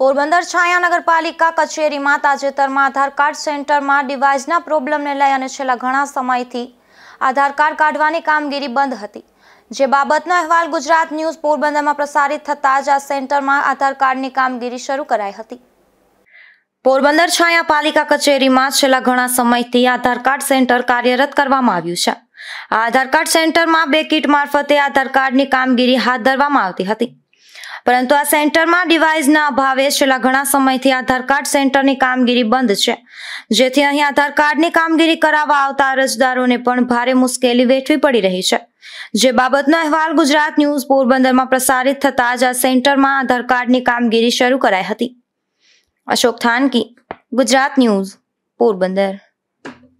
પોરબંદર છાયા નગરપાલિકા કચેરીમાં તાજેતરમાં આધાર કાર્ડ સેન્ટરમાં ડિવાઇસના પ્રોબ્લેમને લઈ અને છેલ્લા ઘણા સમયથી આધાર કાર્ડ કાઢવાની કામગીરી બંધ હતી જે બાબતનો અહેવાલ ગુજરાત ન્યૂઝ પોરબંદરમાં પ્રસારિત થતાં જ આ સેન્ટરમાં આધાર કાર્ડની કામગીરી શરૂ કરાઈ હતી પોરબંદર છાયા પાલિકા કચેરીમાં છેલ્લા ઘણા સમયથી આધાર કાર્ડ સેન્ટર કાર્યરત કરવામાં આવ્યું છે આ આધાર કાર્ડ સેન્ટરમાં બે કીટ મારફતે આધાર કાર્ડની કામગીરી હાથ ધરવામાં આવતી હતી પરંતુ આ સેન્ટરમાં ડિવાઇસના અભાવે છેલ્લા ઘણા સમયથી આધાર કાર્ડ સેન્ટરની કામગીરી બંધ છે જેથી અહીં આધાર કાર્ડની કામગીરી કરાવવા આવતા અરજદારોને પણ ભારે મુશ્કેલી વેઠવી પડી રહી છે જે બાબતનો અહેવાલ ગુજરાત ન્યૂઝ પોરબંદરમાં પ્રસારિત થતા જ આ સેન્ટરમાં આધાર કાર્ડની કામગીરી શરૂ કરાઈ હતી અશોક થાનકી ગુજરાત ન્યૂઝ પોરબંદર